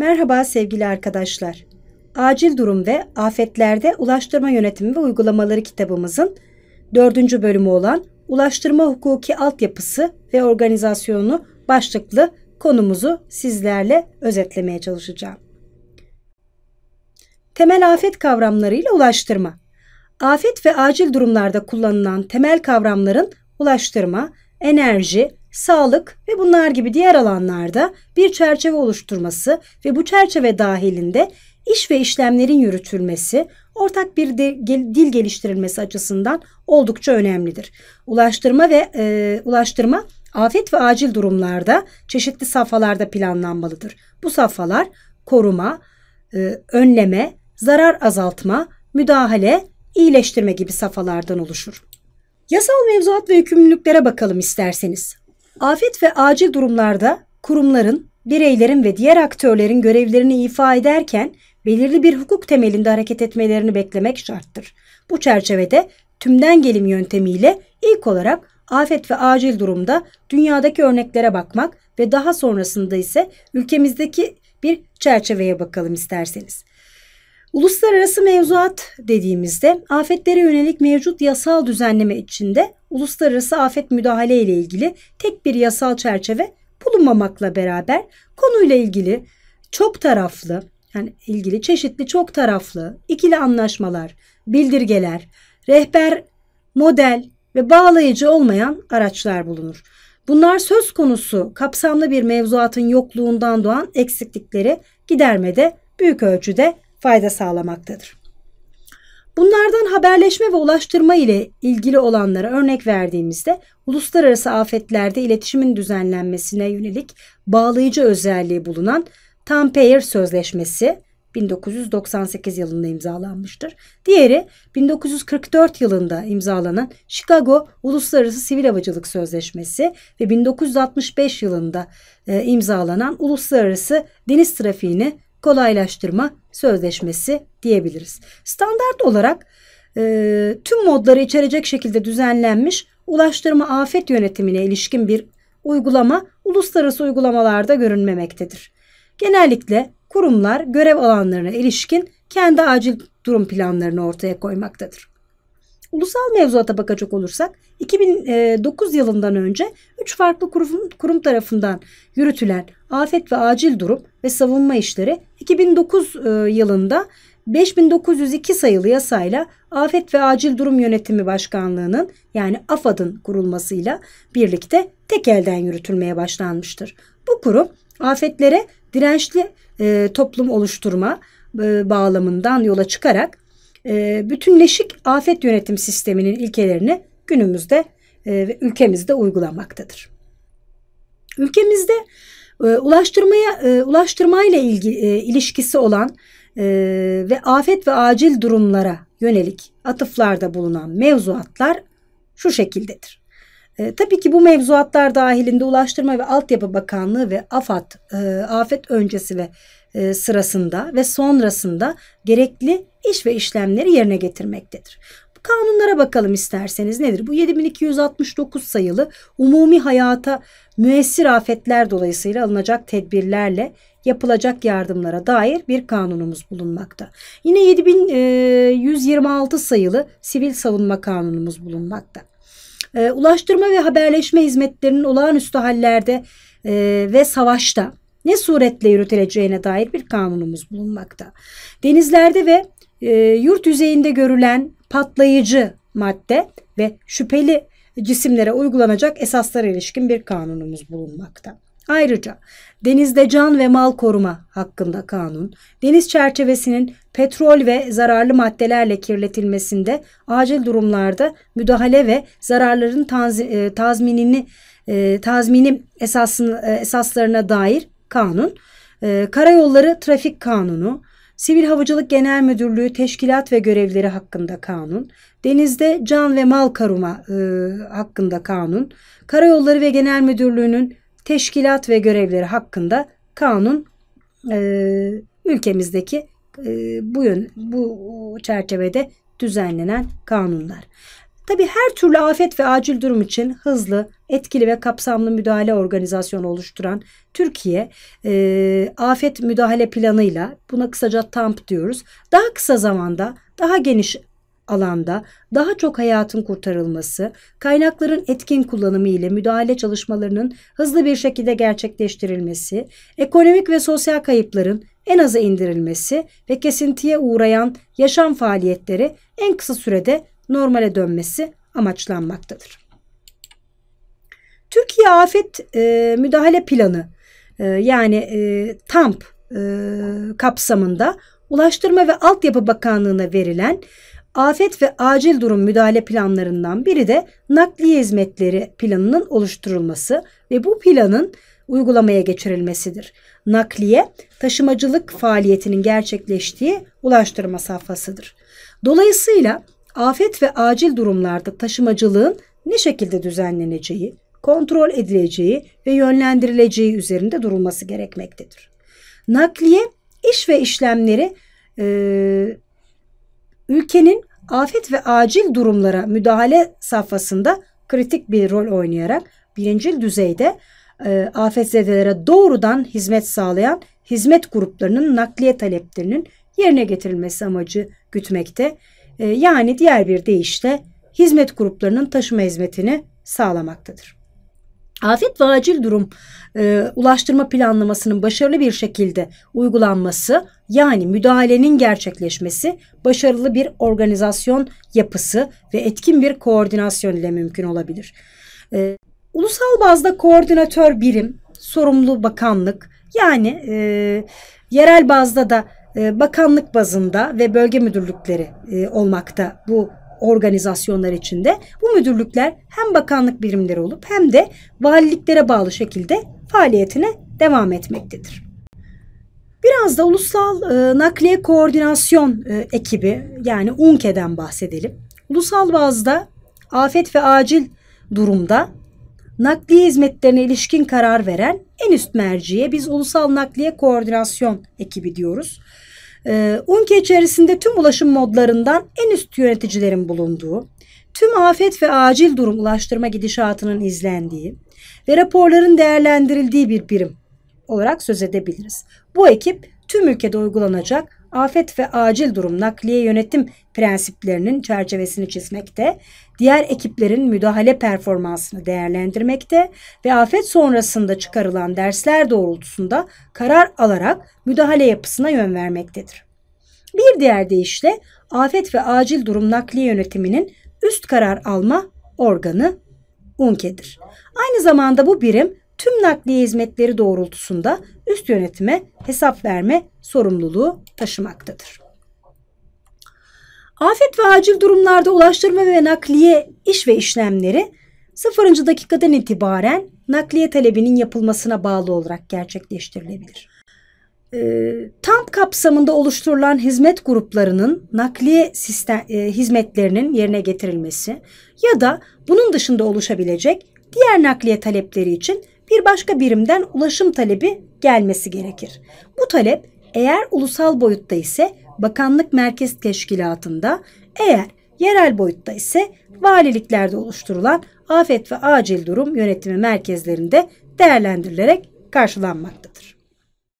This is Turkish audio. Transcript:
Merhaba sevgili arkadaşlar. Acil durum ve afetlerde ulaştırma yönetimi ve uygulamaları kitabımızın dördüncü bölümü olan ulaştırma hukuki altyapısı ve organizasyonu başlıklı konumuzu sizlerle özetlemeye çalışacağım. Temel afet kavramlarıyla ulaştırma. Afet ve acil durumlarda kullanılan temel kavramların ulaştırma, enerji, sağlık ve bunlar gibi diğer alanlarda bir çerçeve oluşturması ve bu çerçeve dahilinde iş ve işlemlerin yürütülmesi, ortak bir de, gel, dil geliştirilmesi açısından oldukça önemlidir. Ulaştırma ve e, ulaştırma afet ve acil durumlarda çeşitli safhalarda planlanmalıdır. Bu safhalar koruma, e, önleme, zarar azaltma, müdahale, iyileştirme gibi safhalardan oluşur. Yasal mevzuat ve yükümlülüklere bakalım isterseniz. Afet ve acil durumlarda kurumların, bireylerin ve diğer aktörlerin görevlerini ifa ederken belirli bir hukuk temelinde hareket etmelerini beklemek şarttır. Bu çerçevede tümden gelim yöntemiyle ilk olarak afet ve acil durumda dünyadaki örneklere bakmak ve daha sonrasında ise ülkemizdeki bir çerçeveye bakalım isterseniz. Uluslararası mevzuat dediğimizde afetlere yönelik mevcut yasal düzenleme içinde uluslararası afet müdahale ile ilgili tek bir yasal çerçeve bulunmamakla beraber konuyla ilgili çok taraflı yani ilgili çeşitli çok taraflı ikili anlaşmalar, bildirgeler, rehber, model ve bağlayıcı olmayan araçlar bulunur. Bunlar söz konusu kapsamlı bir mevzuatın yokluğundan doğan eksiklikleri gidermede büyük ölçüde fayda sağlamaktadır. Bunlardan haberleşme ve ulaştırma ile ilgili olanlara örnek verdiğimizde uluslararası afetlerde iletişimin düzenlenmesine yönelik bağlayıcı özelliği bulunan Tampere Sözleşmesi 1998 yılında imzalanmıştır. Diğeri 1944 yılında imzalanan Chicago Uluslararası Sivil Havacılık Sözleşmesi ve 1965 yılında e, imzalanan Uluslararası Deniz Trafiğini kolaylaştırma sözleşmesi diyebiliriz. Standart olarak e, tüm modları içerecek şekilde düzenlenmiş ulaştırma afet yönetimine ilişkin bir uygulama uluslararası uygulamalarda görünmemektedir. Genellikle kurumlar görev alanlarına ilişkin kendi acil durum planlarını ortaya koymaktadır. Ulusal mevzuata bakacak olursak 2009 e, yılından önce 3 farklı kurum, kurum tarafından yürütülen afet ve acil durum ve savunma işleri 2009 e, yılında 5902 sayılı yasayla Afet ve Acil Durum Yönetimi Başkanlığı'nın yani AFAD'ın kurulmasıyla birlikte tek elden yürütülmeye başlanmıştır. Bu kurum afetlere dirençli e, toplum oluşturma e, bağlamından yola çıkarak e, bütünleşik afet yönetim sisteminin ilkelerini günümüzde e, ve ülkemizde uygulamaktadır. Ülkemizde e, ulaştırmaya e, ulaştırmayla ilgi, ilişkisi olan ve afet ve acil durumlara yönelik atıflarda bulunan mevzuatlar şu şekildedir. tabii ki bu mevzuatlar dahilinde Ulaştırma ve Altyapı Bakanlığı ve AFAD, Afet Öncesi ve e, sırasında ve sonrasında gerekli iş ve işlemleri yerine getirmektedir. Bu kanunlara bakalım isterseniz nedir? Bu 7269 sayılı umumi hayata müessir afetler dolayısıyla alınacak tedbirlerle yapılacak yardımlara dair bir kanunumuz bulunmakta. Yine 7126 e, sayılı sivil savunma kanunumuz bulunmakta. E, Ulaştırma ve haberleşme hizmetlerinin olağanüstü hallerde ve savaşta ne suretle yürütüleceğine dair bir kanunumuz bulunmakta. Denizlerde ve e, yurt yüzeyinde görülen patlayıcı madde ve şüpheli cisimlere uygulanacak esaslara ilişkin bir kanunumuz bulunmakta. Ayrıca denizde can ve mal koruma hakkında kanun, deniz çerçevesinin petrol ve zararlı maddelerle kirletilmesinde acil durumlarda müdahale ve zararların taz, e, tazminini e, tazmini esasını, e, esaslarına dair kanun, e, Karayolları Trafik Kanunu, Sivil Havacılık Genel Müdürlüğü teşkilat ve görevleri hakkında kanun, denizde can ve mal karuma e, hakkında kanun, Karayolları ve Genel Müdürlüğü'nün teşkilat ve görevleri hakkında kanun e, ülkemizdeki e, bu yön bu çerçevede düzenlenen kanunlar. Tabi her türlü afet ve acil durum için hızlı, etkili ve kapsamlı müdahale organizasyonu oluşturan Türkiye e, afet müdahale planıyla buna kısaca TAMP diyoruz. Daha kısa zamanda daha geniş alanda daha çok hayatın kurtarılması, kaynakların etkin kullanımı ile müdahale çalışmalarının hızlı bir şekilde gerçekleştirilmesi, ekonomik ve sosyal kayıpların en aza indirilmesi ve kesintiye uğrayan yaşam faaliyetleri en kısa sürede normale dönmesi amaçlanmaktadır. Türkiye Afet e, Müdahale Planı e, yani e, TAMP e, kapsamında Ulaştırma ve Altyapı Bakanlığı'na verilen afet ve acil durum müdahale planlarından biri de nakliye hizmetleri planının oluşturulması ve bu planın uygulamaya geçirilmesidir. Nakliye, taşımacılık faaliyetinin gerçekleştiği ulaştırma safhasıdır. Dolayısıyla afet ve acil durumlarda taşımacılığın ne şekilde düzenleneceği, kontrol edileceği ve yönlendirileceği üzerinde durulması gerekmektedir. Nakliye, iş ve işlemleri e, ülkenin afet ve acil durumlara müdahale safhasında kritik bir rol oynayarak birincil düzeyde e, afetzedelere doğrudan hizmet sağlayan hizmet gruplarının nakliye taleplerinin yerine getirilmesi amacı gütmekte. Ee, yani diğer bir deyişle hizmet gruplarının taşıma hizmetini sağlamaktadır. Afet ve acil durum e, ulaştırma planlamasının başarılı bir şekilde uygulanması yani müdahalenin gerçekleşmesi başarılı bir organizasyon yapısı ve etkin bir koordinasyon ile mümkün olabilir. E, ulusal bazda koordinatör birim, sorumlu bakanlık yani e, yerel bazda da ee, bakanlık bazında ve bölge müdürlükleri e, olmakta bu organizasyonlar içinde. Bu müdürlükler hem bakanlık birimleri olup hem de valiliklere bağlı şekilde faaliyetine devam etmektedir. Biraz da ulusal e, nakliye koordinasyon e, ekibi yani UNKE'den bahsedelim. Ulusal bazda afet ve acil durumda nakliye hizmetlerine ilişkin karar veren en üst merciye biz ulusal nakliye koordinasyon ekibi diyoruz. E, ee, UNKE içerisinde tüm ulaşım modlarından en üst yöneticilerin bulunduğu, tüm afet ve acil durum ulaştırma gidişatının izlendiği ve raporların değerlendirildiği bir birim olarak söz edebiliriz. Bu ekip tüm ülkede uygulanacak afet ve acil durum nakliye yönetim prensiplerinin çerçevesini çizmekte, diğer ekiplerin müdahale performansını değerlendirmekte ve afet sonrasında çıkarılan dersler doğrultusunda karar alarak müdahale yapısına yön vermektedir. Bir diğer deyişle afet ve acil durum nakliye yönetiminin üst karar alma organı UNKE'dir. Aynı zamanda bu birim tüm nakliye hizmetleri doğrultusunda üst yönetime hesap verme sorumluluğu taşımaktadır. Afet ve acil durumlarda ulaştırma ve nakliye iş ve işlemleri 0. dakikadan itibaren nakliye talebinin yapılmasına bağlı olarak gerçekleştirilebilir. E, tam kapsamında oluşturulan hizmet gruplarının nakliye sistem, e, hizmetlerinin yerine getirilmesi ya da bunun dışında oluşabilecek diğer nakliye talepleri için bir başka birimden ulaşım talebi gelmesi gerekir. Bu talep eğer ulusal boyutta ise bakanlık merkez teşkilatında, eğer yerel boyutta ise valiliklerde oluşturulan afet ve acil durum yönetimi merkezlerinde değerlendirilerek karşılanmaktadır.